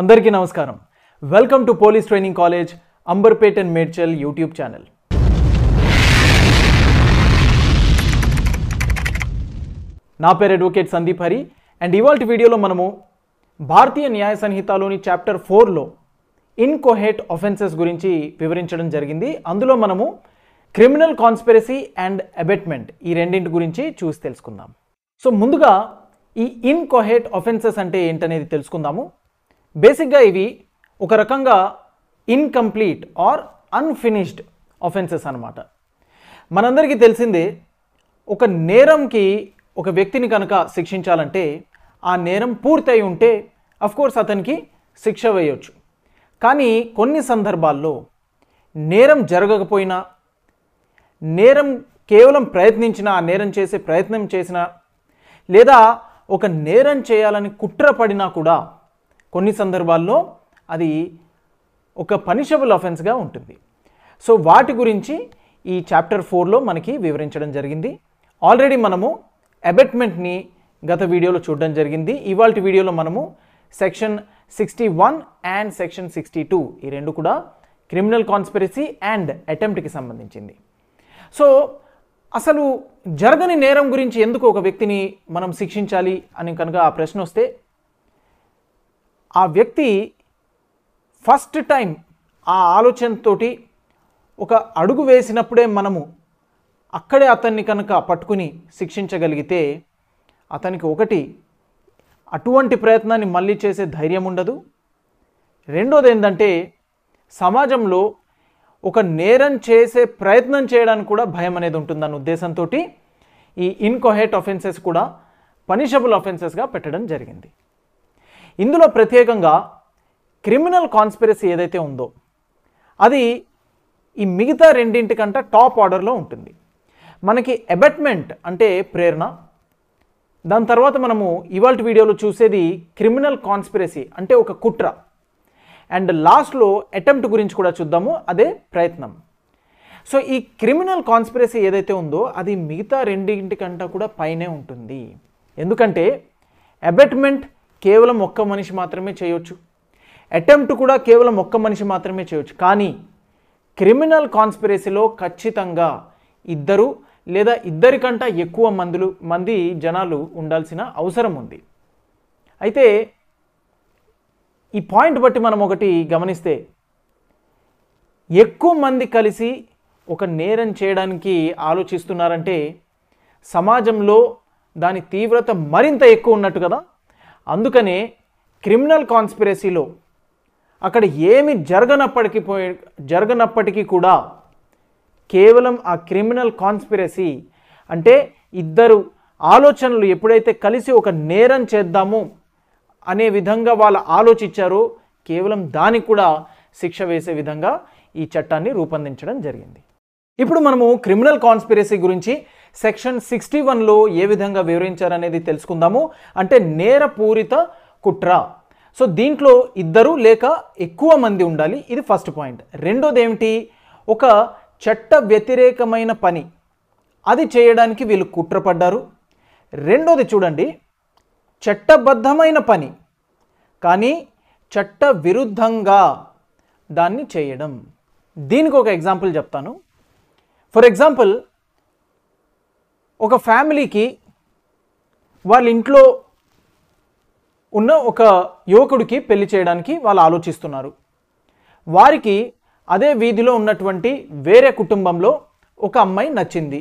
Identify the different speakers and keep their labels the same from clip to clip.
Speaker 1: అందరికీ నమస్కారం welcome to police training college Amberpet and Medchal YouTube channel నా పేరు అడ్వకేట్ సందీప్ హరి అండ్ ఇవాళ వీడియోలో మనము భారతీయ న్యాయ సంహితలోని చాప్టర్ ఫోర్లో ఇన్కోహేట్ ఆఫెన్సెస్ గురించి వివరించడం జరిగింది అందులో మనము క్రిమినల్ కాన్స్పిరసీ అండ్ అబెట్మెంట్ ఈ రెండింటి గురించి చూసి తెలుసుకుందాం సో ముందుగా ఈ ఇన్కోహేట్ ఆఫెన్సెస్ అంటే ఏంటనేది తెలుసుకుందాము బేసిక్గా ఇవి ఒక రకంగా ఇన్కంప్లీట్ ఆర్ అన్ఫినిష్డ్ అఫెన్సెస్ అనమాట మనందరికీ తెలిసిందే ఒక నేరంకి ఒక వ్యక్తిని కనుక శిక్షించాలంటే ఆ నేరం పూర్తయి ఉంటే కోర్స్ అతనికి శిక్ష వేయవచ్చు కానీ కొన్ని సందర్భాల్లో నేరం జరగకపోయినా నేరం కేవలం ప్రయత్నించిన ఆ నేరం చేసే ప్రయత్నం చేసిన లేదా ఒక నేరం చేయాలని కుట్ర పడినా కూడా కొన్ని సందర్భాల్లో అది ఒక పనిషబుల్ అఫెన్స్గా ఉంటుంది సో వాటి గురించి ఈ చాప్టర్ ఫోర్లో మనకి వివరించడం జరిగింది ఆల్రెడీ మనము అబెట్మెంట్ని గత వీడియోలో చూడడం జరిగింది ఇవాళ వీడియోలో మనము section sixty one and section sixty two ఈ రెండు కూడా క్రిమినల్ కాన్స్పిరసీ అండ్ అటెంప్ట్కి సంబంధించింది సో అసలు జరగని నేరం గురించి ఎందుకు ఒక వ్యక్తిని మనం శిక్షించాలి అని కనుక ఆ ప్రశ్న వస్తే ఆ వ్యక్తి ఫస్ట్ టైం ఆ ఆలోచనతో ఒక అడుగు వేసినప్పుడే మనము అక్కడే అతన్ని కనుక పట్టుకుని శిక్షించగలిగితే అతనికి ఒకటి అటువంటి ప్రయత్నాన్ని మళ్ళీ చేసే ధైర్యం ఉండదు రెండోది ఏంటంటే సమాజంలో ఒక నేరం చేసే ప్రయత్నం చేయడానికి కూడా భయం అనేది ఉంటుందన్న ఉద్దేశంతో ఈ ఇన్కోహెట్ అఫెన్సెస్ కూడా పనిషబుల్ అఫెన్సెస్గా పెట్టడం జరిగింది ఇందులో ప్రత్యేకంగా క్రిమినల్ కాన్స్పిరసీ ఏదైతే ఉందో అది ఈ మిగతా రెండింటికంట టాప్ ఆర్డర్లో ఉంటుంది మనకి అబెట్మెంట్ అంటే ప్రేరణ దాని తర్వాత మనము ఇవాళ వీడియోలో చూసేది క్రిమినల్ కాన్స్పిరసీ అంటే ఒక కుట్ర అండ్ లాస్ట్లో అటెంప్ట్ గురించి కూడా చూద్దాము అదే ప్రయత్నం సో ఈ క్రిమినల్ కాన్స్పిరసీ ఏదైతే ఉందో అది మిగతా రెండింటికంట కూడా పైనే ఉంటుంది ఎందుకంటే అబెట్మెంట్ కేవలం ఒక్క మనిషి మాత్రమే చేయవచ్చు అటెంప్ట్ కూడా కేవలం ఒక్క మనిషి మాత్రమే చేయవచ్చు కానీ క్రిమినల్ కాన్స్పిరసీలో ఖచ్చితంగా ఇద్దరు లేదా ఇద్దరికంట ఎక్కువ మందులు మంది జనాలు ఉండాల్సిన అవసరం ఉంది అయితే ఈ పాయింట్ బట్టి మనం ఒకటి గమనిస్తే ఎక్కువ మంది కలిసి ఒక నేరం చేయడానికి ఆలోచిస్తున్నారంటే సమాజంలో దాని తీవ్రత మరింత ఎక్కువ ఉన్నట్టు కదా అందుకనే క్రిమినల్ కాన్స్పిరసీలో అక్కడ ఏమి జరగనప్పటికీ పోయి జరగనప్పటికీ కూడా కేవలం ఆ క్రిమినల్ కాన్స్పిరసీ అంటే ఇద్దరు ఆలోచనలు ఎప్పుడైతే కలిసి ఒక నేరం చేద్దామో అనే విధంగా వాళ్ళు ఆలోచించారో కేవలం దానికి కూడా శిక్ష వేసే విధంగా ఈ చట్టాన్ని రూపొందించడం జరిగింది ఇప్పుడు మనము క్రిమినల్ కాన్స్పిరసీ గురించి సెక్షన్ సిక్స్టీ వన్లో ఏ విధంగా వివరించారనేది తెలుసుకుందాము అంటే నేరపూరిత కుట్ర సో దీంట్లో ఇద్దరు లేక ఎక్కువ మంది ఉండాలి ఇది ఫస్ట్ పాయింట్ రెండోది ఏమిటి ఒక చట్ట వ్యతిరేకమైన పని అది చేయడానికి వీళ్ళు కుట్రపడ్డారు రెండోది చూడండి చట్టబద్ధమైన పని కానీ చట్ట విరుద్ధంగా దాన్ని చేయడం దీనికి ఒక ఎగ్జాంపుల్ చెప్తాను ఫర్ ఎగ్జాంపుల్ ఒక ఫ్యామిలీకి వాళ్ళ ఇంట్లో ఉన్న ఒక యువకుడికి పెళ్లి చేయడానికి వాళ్ళు ఆలోచిస్తున్నారు వారికి అదే వీధిలో ఉన్నటువంటి వేరే కుటుంబంలో ఒక అమ్మాయి నచ్చింది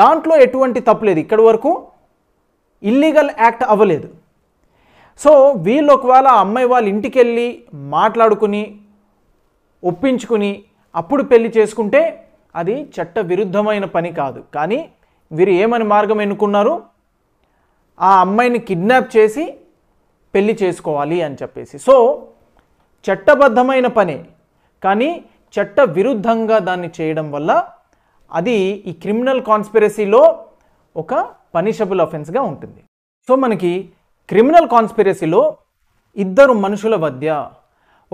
Speaker 1: దాంట్లో ఎటువంటి తప్పులేదు ఇక్కడి వరకు ఇల్లీగల్ యాక్ట్ అవ్వలేదు సో వీళ్ళు ఒకవేళ అమ్మాయి వాళ్ళ ఇంటికి వెళ్ళి మాట్లాడుకుని ఒప్పించుకుని అప్పుడు పెళ్లి చేసుకుంటే అది చట్ట విరుద్ధమైన పని కాదు కానీ వీరు ఏమని మార్గం ఎన్నుకున్నారు ఆ అమ్మాయిని కిడ్నాప్ చేసి పెళ్లి చేసుకోవాలి అని చెప్పేసి సో చట్టబద్ధమైన పనే కానీ చట్ట విరుద్ధంగా దాన్ని చేయడం వల్ల అది ఈ క్రిమినల్ కాన్స్పిరసీలో ఒక పనిషబుల్ అఫెన్స్గా ఉంటుంది సో మనకి క్రిమినల్ కాన్స్పిరసీలో ఇద్దరు మనుషుల మధ్య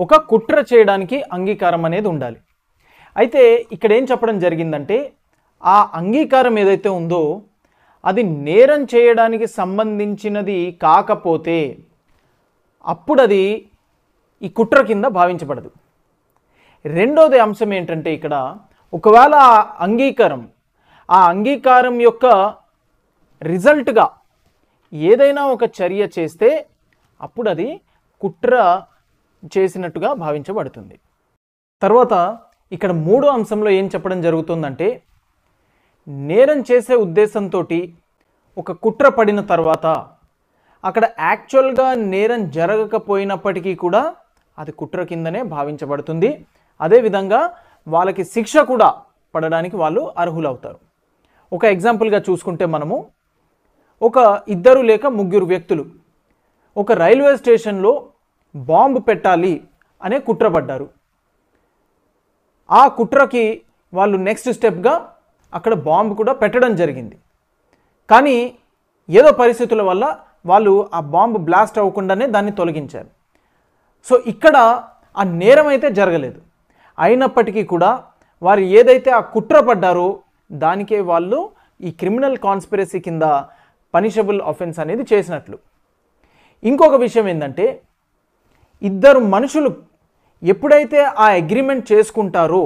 Speaker 1: ఒక కుట్ర చేయడానికి అంగీకారం అనేది ఉండాలి అయితే ఇక్కడ ఏం చెప్పడం జరిగిందంటే ఆ అంగీకారం ఏదైతే ఉందో అది నేరం చేయడానికి సంబంధించినది కాకపోతే అప్పుడు అది ఈ కుట్ర కింద భావించబడదు రెండోది అంశం ఏంటంటే ఇక్కడ ఒకవేళ అంగీకారం ఆ అంగీకారం యొక్క రిజల్ట్గా ఏదైనా ఒక చర్య చేస్తే అప్పుడు అది కుట్ర చేసినట్టుగా భావించబడుతుంది తర్వాత ఇక్కడ మూడో అంశంలో ఏం చెప్పడం జరుగుతుందంటే నేరం చేసే ఉద్దేశంతో ఒక కుట్ర పడిన తర్వాత అక్కడ యాక్చువల్గా నేరం జరగకపోయినప్పటికీ కూడా అది కుట్ర కిందనే భావించబడుతుంది అదేవిధంగా వాళ్ళకి శిక్ష కూడా పడడానికి వాళ్ళు అర్హులవుతారు ఒక ఎగ్జాంపుల్గా చూసుకుంటే మనము ఒక ఇద్దరు లేక ముగ్గురు వ్యక్తులు ఒక రైల్వే స్టేషన్లో బాంబు పెట్టాలి అనే కుట్రపడ్డారు ఆ కుట్రకి వాళ్ళు నెక్స్ట్ స్టెప్గా అక్కడ బాంబు కూడా పెట్టడం జరిగింది కానీ ఏదో పరిస్థితుల వల్ల వాళ్ళు ఆ బాంబు బ్లాస్ట్ అవ్వకుండానే దాన్ని తొలగించారు సో ఇక్కడ ఆ నేరం అయితే జరగలేదు అయినప్పటికీ కూడా వారు ఏదైతే ఆ కుట్ర పడ్డారో దానికే వాళ్ళు ఈ క్రిమినల్ కాన్స్పిరసీ కింద పనిషబుల్ ఆఫెన్స్ అనేది చేసినట్లు ఇంకొక విషయం ఏంటంటే ఇద్దరు మనుషులు ఎప్పుడైతే ఆ అగ్రిమెంట్ చేసుకుంటారో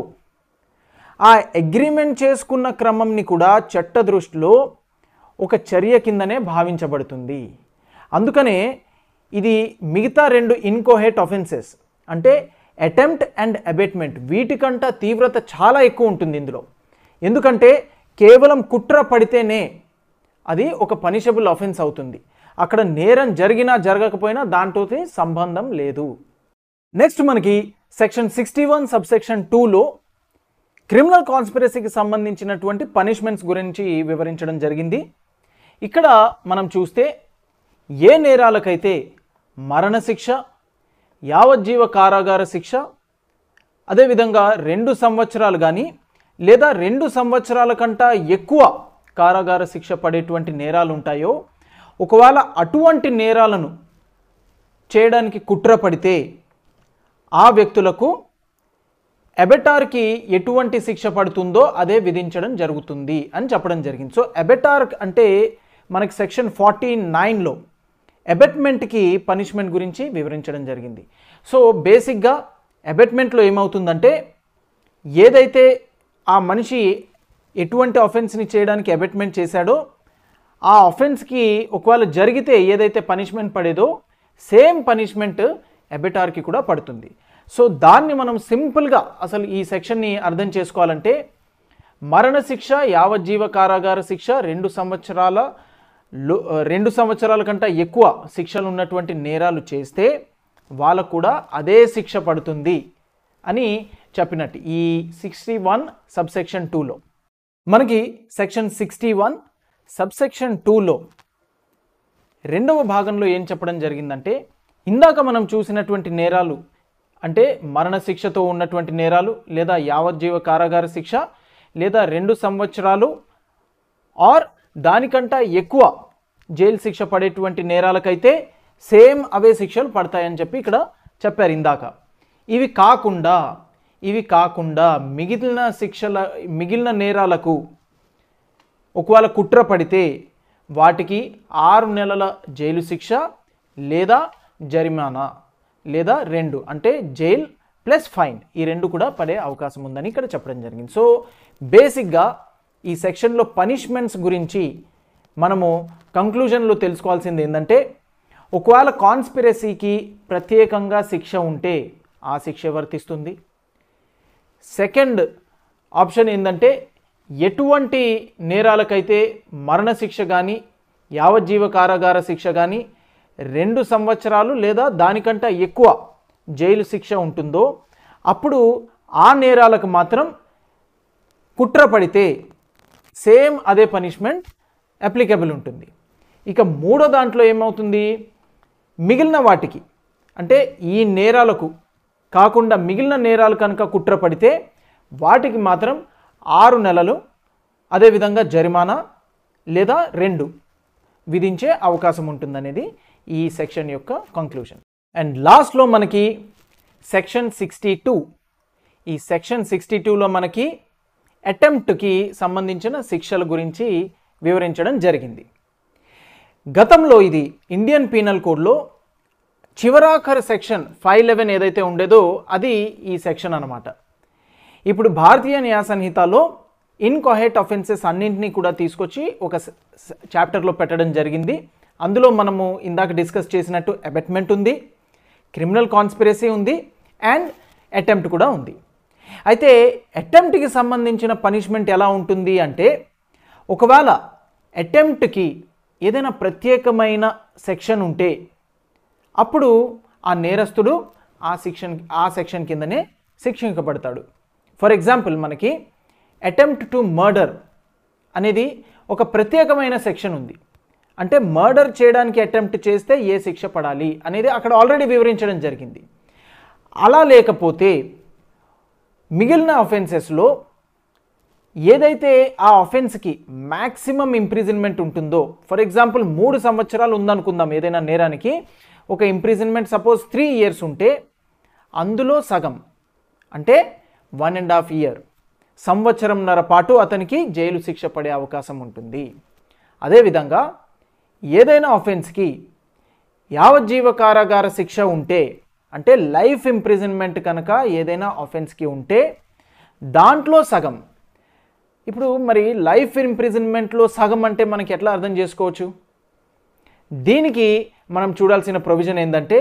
Speaker 1: ఆ అగ్రిమెంట్ చేసుకున్న క్రమంని కూడా చట్ట దృష్టిలో ఒక చర్య కిందనే భావించబడుతుంది అందుకనే ఇది మిగతా రెండు ఇన్కోహెట్ అఫెన్సెస్ అంటే అటెంప్ట్ అండ్ అబెట్మెంట్ వీటికంట తీవ్రత చాలా ఎక్కువ ఉంటుంది ఇందులో ఎందుకంటే కేవలం కుట్ర పడితేనే అది ఒక పనిషబుల్ అఫెన్స్ అవుతుంది అక్కడ నేరం జరిగినా జరగకపోయినా దాంతో సంబంధం లేదు నెక్స్ట్ మనకి section sixty one sub section టూలో క్రిమినల్ కాన్స్పిరసీకి సంబంధించినటువంటి పనిష్మెంట్స్ గురించి వివరించడం జరిగింది ఇక్కడ మనం చూస్తే ఏ నేరాలకైతే మరణశిక్ష యావజ్జీవ కారాగార శిక్ష అదేవిధంగా రెండు సంవత్సరాలు కానీ లేదా రెండు సంవత్సరాల కంట ఎక్కువ కారాగార శిక్ష పడేటువంటి నేరాలు ఉంటాయో ఒకవేళ అటువంటి నేరాలను చేయడానికి కుట్ర పడితే ఆ వ్యక్తులకు ఎబెటార్కి ఎటువంటి శిక్ష పడుతుందో అదే విధించడం జరుగుతుంది అని చెప్పడం జరిగింది సో ఎబెటార్క్ అంటే మనకి సెక్షన్ ఫార్టీ నైన్లో ఎబెట్మెంట్కి పనిష్మెంట్ గురించి వివరించడం జరిగింది సో బేసిక్గా ఎబెట్మెంట్లో ఏమవుతుందంటే ఏదైతే ఆ మనిషి ఎటువంటి అఫెన్స్ని చేయడానికి అబెట్మెంట్ చేశాడో ఆ అఫెన్స్కి ఒకవేళ జరిగితే ఏదైతే పనిష్మెంట్ పడేదో సేమ్ పనిష్మెంట్ ఎబెటార్కి కూడా పడుతుంది సో దాన్ని మనం సింపుల్గా అసలు ఈ సెక్షన్ని అర్థం చేసుకోవాలంటే మరణశిక్ష యావజ్జీవ కారాగార శిక్ష రెండు సంవత్సరాల రెండు సంవత్సరాల కంటే ఎక్కువ శిక్షలు ఉన్నటువంటి నేరాలు చేస్తే వాళ్ళకు కూడా అదే శిక్ష పడుతుంది అని చెప్పినట్టు ఈ సిక్స్టీ వన్ సబ్సెక్షన్ టూలో మనకి సెక్షన్ సిక్స్టీ వన్ సబ్సెక్షన్ టూలో రెండవ భాగంలో ఏం చెప్పడం జరిగిందంటే ఇందాక మనం చూసినటువంటి నేరాలు అంటే మరణశిక్షతో ఉన్నటువంటి నేరాలు లేదా యావజ్జీవ కారాగార శిక్ష లేదా రెండు సంవత్సరాలు ఆర్ దానికంటా ఎక్కువ జైలు శిక్ష పడేటువంటి నేరాలకైతే సేమ్ అవే శిక్షలు పడతాయని చెప్పి ఇక్కడ చెప్పారు ఇందాక ఇవి కాకుండా ఇవి కాకుండా మిగిలిన శిక్షల మిగిలిన నేరాలకు ఒకవేళ కుట్ర పడితే వాటికి ఆరు నెలల జైలు శిక్ష లేదా జరిమానా లేదా రెండు అంటే జైల్ ప్లస్ ఫైన్ ఈ రెండు కూడా పడే అవకాశం ఉందని ఇక్కడ చెప్పడం జరిగింది సో బేసిక్గా ఈ సెక్షన్లో పనిష్మెంట్స్ గురించి మనము కంక్లూజన్లో తెలుసుకోవాల్సింది ఏంటంటే ఒకవేళ కాన్స్పిరసీకి ప్రత్యేకంగా శిక్ష ఉంటే ఆ శిక్ష వర్తిస్తుంది సెకండ్ ఆప్షన్ ఏంటంటే ఎటువంటి నేరాలకైతే మరణశిక్ష కానీ యావజ్జీవ కారాగార శిక్ష కానీ రెండు సంవత్సరాలు లేదా దానికంటే ఎక్కువ జైలు శిక్ష ఉంటుందో అప్పుడు ఆ నేరాలకు మాత్రం కుట్ర పడితే సేమ్ అదే పనిష్మెంట్ అప్లికబుల్ ఉంటుంది ఇక మూడో దాంట్లో ఏమవుతుంది మిగిలిన వాటికి అంటే ఈ నేరాలకు కాకుండా మిగిలిన నేరాలు కనుక కుట్ర పడితే వాటికి మాత్రం ఆరు నెలలు అదేవిధంగా జరిమానా లేదా రెండు విధించే అవకాశం ఉంటుందనేది ఈ సెక్షన్ యొక్క కంక్లూషన్ అండ్ లాస్ట్లో మనకి సెక్షన్ సిక్స్టీ టూ ఈ సెక్షన్ సిక్స్టీ టూలో మనకి అటెంప్ట్కి సంబంధించిన శిక్షల గురించి వివరించడం జరిగింది గతంలో ఇది ఇండియన్ పీనల్ కోడ్లో చివరాఖరు సెక్షన్ ఫైవ్ లెవెన్ ఏదైతే ఉండేదో అది ఈ సెక్షన్ అనమాట ఇప్పుడు భారతీయ న్యాయ సంహితలో అఫెన్సెస్ అన్నింటినీ కూడా తీసుకొచ్చి ఒక చాప్టర్లో పెట్టడం జరిగింది అందులో మనము ఇందాక డిస్కస్ చేసినట్టు అబెట్మెంట్ ఉంది క్రిమినల్ కాన్స్పిరసీ ఉంది అండ్ అటెంప్ట్ కూడా ఉంది అయితే అటెంప్ట్కి సంబంధించిన పనిష్మెంట్ ఎలా ఉంటుంది అంటే ఒకవేళ అటెంప్ట్కి ఏదైనా ప్రత్యేకమైన సెక్షన్ ఉంటే అప్పుడు ఆ నేరస్తుడు ఆ సెక్షన్ ఆ సెక్షన్ కిందనే శిక్షింపబడతాడు ఫర్ ఎగ్జాంపుల్ మనకి అటెంప్ట్ టు మర్డర్ అనేది ఒక ప్రత్యేకమైన సెక్షన్ ఉంది అంటే మర్డర్ చేయడానికి అటెంప్ట్ చేస్తే ఏ శిక్ష పడాలి అనేది అక్కడ ఆల్రెడీ వివరించడం జరిగింది అలా లేకపోతే మిగిలిన అఫెన్సెస్లో ఏదైతే ఆ అఫెన్స్కి మ్యాక్సిమం ఇంప్రిజన్మెంట్ ఉంటుందో ఫర్ ఎగ్జాంపుల్ మూడు సంవత్సరాలు ఉందనుకుందాం ఏదైనా నేరానికి ఒక ఇంప్రిజన్మెంట్ సపోజ్ త్రీ ఇయర్స్ ఉంటే అందులో సగం అంటే వన్ అండ్ హాఫ్ ఇయర్ సంవత్సరంన్నర పాటు అతనికి జైలు శిక్ష పడే అవకాశం ఉంటుంది అదేవిధంగా ఏదైనా అఫెన్స్కి యావజ్జీవ కారాగార శిక్ష ఉంటే అంటే లైఫ్ ఇంప్రిజన్మెంట్ కనుక ఏదైనా అఫెన్స్కి ఉంటే దాంట్లో సగం ఇప్పుడు మరి లైఫ్ ఇంప్రిజన్మెంట్లో సగం అంటే మనకి ఎట్లా అర్థం చేసుకోవచ్చు దీనికి మనం చూడాల్సిన ప్రొవిజన్ ఏంటంటే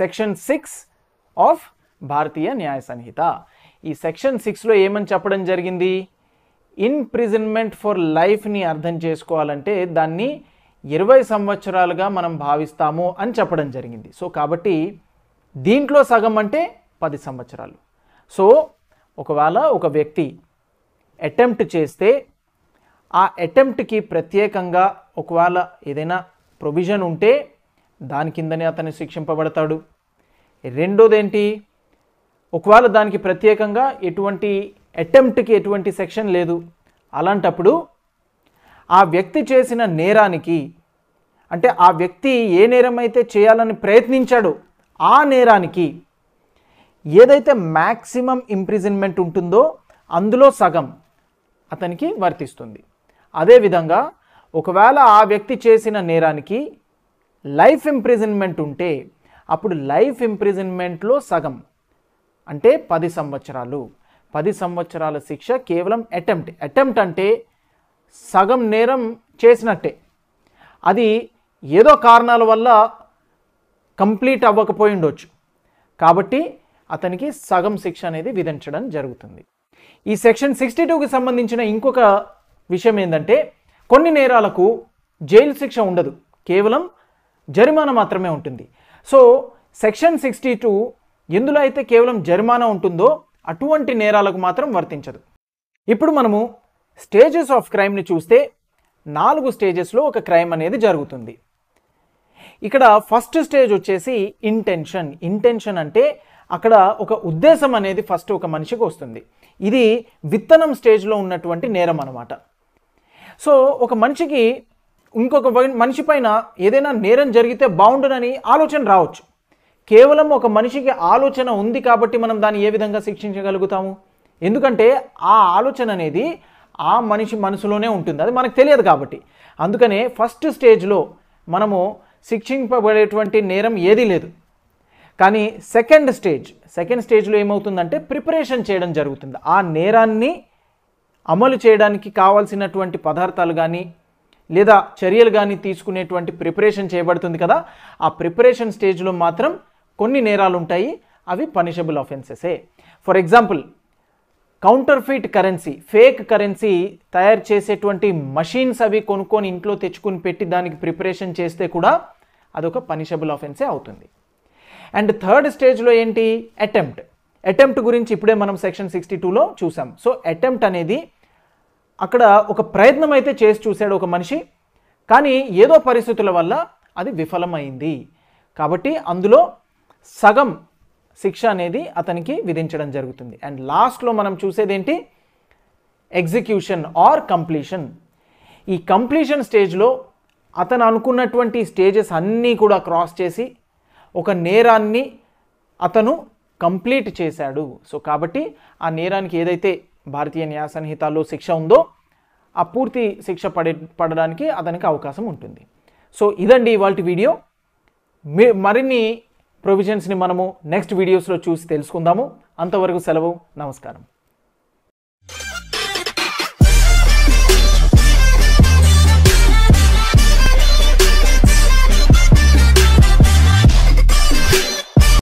Speaker 1: సెక్షన్ సిక్స్ ఆఫ్ భారతీయ న్యాయ సంహిత ఈ సెక్షన్ సిక్స్లో ఏమని చెప్పడం జరిగింది ఇన్ప్రిజన్మెంట్ ఫర్ లైఫ్ని అర్థం చేసుకోవాలంటే దాన్ని ఇరవై సంవత్సరాలుగా మనం భావిస్తాము అని చెప్పడం జరిగింది సో కాబట్టి దీంట్లో సగం అంటే పది సంవత్సరాలు సో ఒకవేళ ఒక వ్యక్తి అటెంప్ట్ చేస్తే ఆ అటెంప్ట్కి ప్రత్యేకంగా ఒకవేళ ఏదైనా ప్రొవిజన్ ఉంటే దాని కిందనే అతను శిక్షింపబడతాడు రెండోదేంటి ఒకవేళ దానికి ప్రత్యేకంగా ఎటువంటి అటెంప్ట్కి ఎటువంటి సెక్షన్ లేదు అలాంటప్పుడు ఆ వ్యక్తి చేసిన నేరానికి అంటే ఆ వ్యక్తి ఏ నేరం అయితే చేయాలని ప్రయత్నించాడో ఆ నేరానికి ఏదైతే మ్యాక్సిమం ఇంప్రిజన్మెంట్ ఉంటుందో అందులో సగం అతనికి వర్తిస్తుంది అదేవిధంగా ఒకవేళ ఆ వ్యక్తి చేసిన నేరానికి లైఫ్ ఇంప్రిజన్మెంట్ ఉంటే అప్పుడు లైఫ్ ఇంప్రిజన్మెంట్లో సగం అంటే పది సంవత్సరాలు పది సంవత్సరాల శిక్ష కేవలం అటెంప్ట్ అటెంప్ట్ అంటే సగం నేరం చేసినట్టే అది ఏదో కారణాల వల్ల కంప్లీట్ అవ్వకపోయి ఉండొచ్చు కాబట్టి అతనికి సగం శిక్ష అనేది విధించడం జరుగుతుంది ఈ సెక్షన్ సిక్స్టీ టూకి సంబంధించిన ఇంకొక విషయం ఏంటంటే కొన్ని నేరాలకు జైలు శిక్ష ఉండదు కేవలం జరిమానా మాత్రమే ఉంటుంది సో సెక్షన్ సిక్స్టీ టూ ఎందులో అయితే కేవలం జరిమానా ఉంటుందో అటువంటి నేరాలకు మాత్రం వర్తించదు ఇప్పుడు మనము స్టేజెస్ ఆఫ్ క్రైమ్ని చూస్తే నాలుగు స్టేజెస్లో ఒక క్రైమ్ అనేది జరుగుతుంది ఇక్కడ ఫస్ట్ స్టేజ్ వచ్చేసి ఇంటెన్షన్ ఇంటెన్షన్ అంటే అక్కడ ఒక ఉద్దేశం అనేది ఫస్ట్ ఒక మనిషికి వస్తుంది ఇది విత్తనం స్టేజ్లో ఉన్నటువంటి నేరం అనమాట సో ఒక మనిషికి ఇంకొక మనిషి పైన ఏదైనా నేరం జరిగితే బాగుండునని ఆలోచన రావచ్చు కేవలం ఒక మనిషికి ఆలోచన ఉంది కాబట్టి మనం దాన్ని ఏ విధంగా శిక్షించగలుగుతాము ఎందుకంటే ఆ ఆలోచన అనేది ఆ మనిషి మనసులోనే ఉంటుంది అది మనకు తెలియదు కాబట్టి అందుకనే ఫస్ట్ స్టేజ్లో మనము శిక్షింపబడేటువంటి నేరం ఏదీ లేదు కానీ సెకండ్ స్టేజ్ సెకండ్ స్టేజ్లో ఏమవుతుందంటే ప్రిపరేషన్ చేయడం జరుగుతుంది ఆ నేరాన్ని అమలు చేయడానికి కావాల్సినటువంటి పదార్థాలు కానీ లేదా చర్యలు కానీ తీసుకునేటువంటి ప్రిపరేషన్ చేయబడుతుంది కదా ఆ ప్రిపరేషన్ స్టేజ్లో మాత్రం కొన్ని నేరాలు ఉంటాయి అవి పనిషబుల్ అఫెన్సెసే for example counterfeit currency fake currency తయారు చేసేటువంటి మషీన్స్ అవి కొనుక్కొని ఇంట్లో తెచ్చుకుని పెట్టి దానికి ప్రిపరేషన్ చేస్తే కూడా అదొక పనిషబుల్ ఆఫెన్సే అవుతుంది అండ్ థర్డ్ స్టేజ్లో ఏంటి అటెంప్ట్ అటెంప్ట్ గురించి ఇప్పుడే మనం సెక్షన్ సిక్స్టీ టూలో చూసాం సో అటెంప్ట్ అనేది అక్కడ ఒక ప్రయత్నం అయితే చేసి చూశాడు ఒక మనిషి కానీ ఏదో పరిస్థితుల వల్ల అది విఫలమైంది కాబట్టి అందులో సగం శిక్ష అనేది అతనికి విధించడం జరుగుతుంది అండ్ లాస్ట్లో మనం చూసేది ఏంటి ఎగ్జిక్యూషన్ ఆర్ కంప్లీషన్ ఈ కంప్లీషన్ స్టేజ్లో అతను అనుకున్నటువంటి స్టేజెస్ అన్నీ కూడా క్రాస్ చేసి ఒక నేరాన్ని అతను కంప్లీట్ చేశాడు సో కాబట్టి ఆ నేరానికి ఏదైతే భారతీయ న్యాయ సంహితాల్లో శిక్ష ఉందో ఆ పూర్తి శిక్ష పడే పడడానికి అతనికి అవకాశం ఉంటుంది సో ఇదండి ఇవాళ వీడియో మరిన్ని ప్రొవిజన్స్ని మనము నెక్స్ట్ వీడియోస్లో చూసి తెలుసుకుందాము అంతవరకు సెలవు నమస్కారం